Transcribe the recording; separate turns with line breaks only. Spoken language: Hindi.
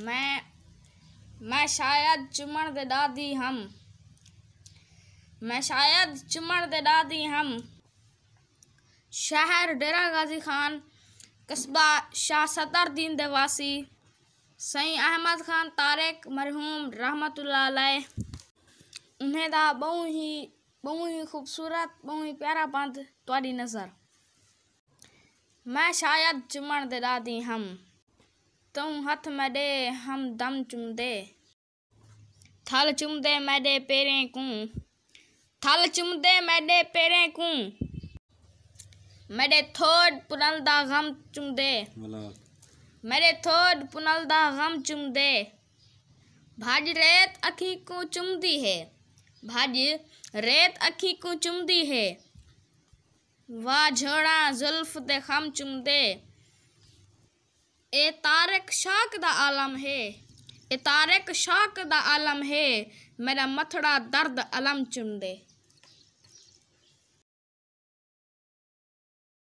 मैं मैं शायद चुमण दे दादी हम मैं शायद चुमण दे दादी हम शहर डेरा गाजी खान कस्बा शाह सतर दीन देवासी सई अहमद खान तारिक मरहूम रहमत उन्हें दा बहु ही बहु ही खूबसूरत बहु ही प्यारा बंद तुरी नज़र मैं शायद चुमण दे दादी हम तुम हथ मे हम दम चुम दे थल चुम दे मैडे पेरे को थल चुम दे मैडे पेरे कू मेरे थोड़ पुनल दा गम चुम दे मेरे थोड़ पुनल दा गम चुम दे भाज रेत अखी को चुम दी है भाज रेत अखी को चुम दी है वाह झोड़ा जुल्फ दे खम चुम दे ए तारक शाक दा आलम है ए तारक शाक दा आलम है मेरा मथड़ा दर्द अलम चुन दे